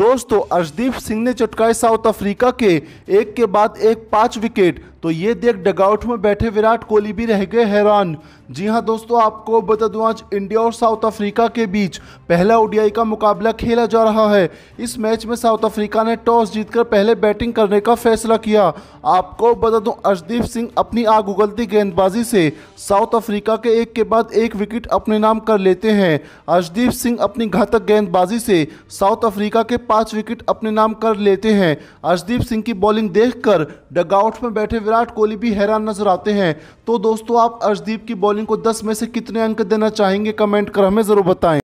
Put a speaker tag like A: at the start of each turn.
A: दोस्तों अर्शदीप सिंह ने चटकाए south Africa के एक के बाद एक पांच विकेट तो ये देख डगआउट में बैठे विराट कोहली भी रह गए हैरान जी हाँ दोस्तों आपको बता दूं आज इंडिया और साउथ अफ्रीका के बीच पहला ओडीआई का मुकाबला खेला जा रहा है इस मैच में साउथ अफ्रीका ने टॉस जीतकर पहले बैटिंग करने का फैसला किया आपको बता दूँ अर्शदीप सिंह अपनी आग उगलती गेंदबाजी से साउथ अफ्रीका के एक के बाद एक विकेट अपने नाम कर लेते हैं अर्शदीप सिंह अपनी घातक गेंदबाजी से साउथ अफ्रीका के पाँच विकेट अपने नाम कर लेते हैं अर्शदीप सिंह की बॉलिंग कर डगआउट में बैठे विराट कोहली भी हैरान नजर आते हैं तो दोस्तों आप अर्शदीप की बॉलिंग को दस में से कितने अंक देना चाहेंगे कमेंट कर हमें ज़रूर बताएं